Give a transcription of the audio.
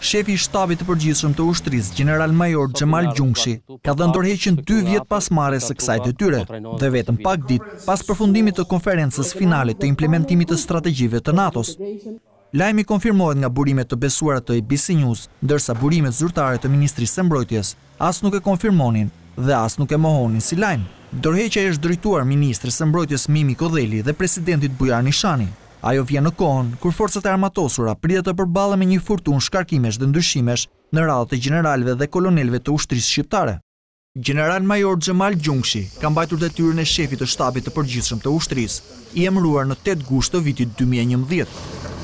Shefi i shtabit të përgjithshëm të ushtrisë, General Major Xhemal Gjungshi, ka dhënë dorëheqjen 2 vjet pas marrjes së kësaj detyre, po dhe vetëm pak ditë pas përfundimit të konferencës finale të implementimit të strategjive të NATO-s. Lajmi konfirmohet nga burimet të besuara të ABC News, ndërsa burimet zyrtare të Ministrisë së Mbrojtjes as nuk e konfirmonin dhe as nuk e mohonin si lajm. Dorëheqja është drejtuar Ministrisë së Mbrojtjes Mimi Kodheli dhe Presidentit Bujar Nishani. Ajo vjen në kohën, kur forcët e armatosura pridhe të përballen me një furtun shkarkimesh dhe ndryshimesh në radhët e generalve dhe kolonelëve të ushtrisë shqiptare. General Major Gjemal Gjungshi ka mbajtur detyrën tyrën e shefi të shtabit të përgjithshëm të ushtrisë, i emruar në 8 gusht të vitit 2011.